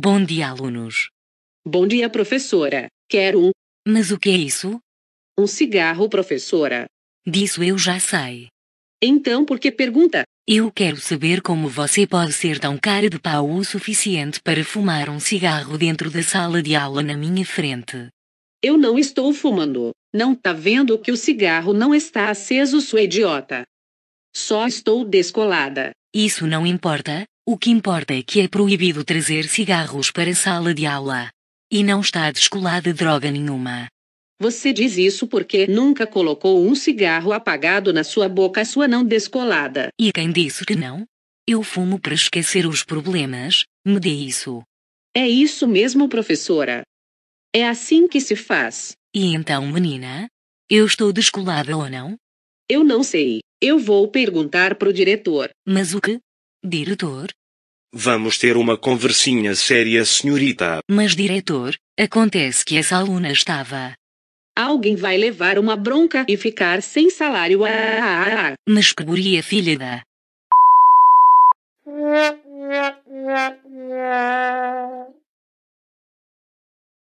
Bom dia, alunos. Bom dia, professora. Quero um. Mas o que é isso? Um cigarro, professora. Disso eu já sei. Então, por que pergunta? Eu quero saber como você pode ser tão cara de pau o suficiente para fumar um cigarro dentro da sala de aula na minha frente. Eu não estou fumando. Não tá vendo que o cigarro não está aceso, sua idiota. Só estou descolada. Isso não importa, o que importa é que é proibido trazer cigarros para a sala de aula. E não está descolada droga nenhuma. Você diz isso porque nunca colocou um cigarro apagado na sua boca, sua não descolada. E quem disse que não? Eu fumo para esquecer os problemas, me dê isso. É isso mesmo, professora. É assim que se faz. E então, menina? Eu estou descolada ou não? Eu não sei. Eu vou perguntar para o diretor. Mas o que? Diretor. Vamos ter uma conversinha séria, senhorita. Mas, diretor, acontece que essa aluna estava. Alguém vai levar uma bronca e ficar sem salário. Ah, ah, ah. Mas que guria filha da.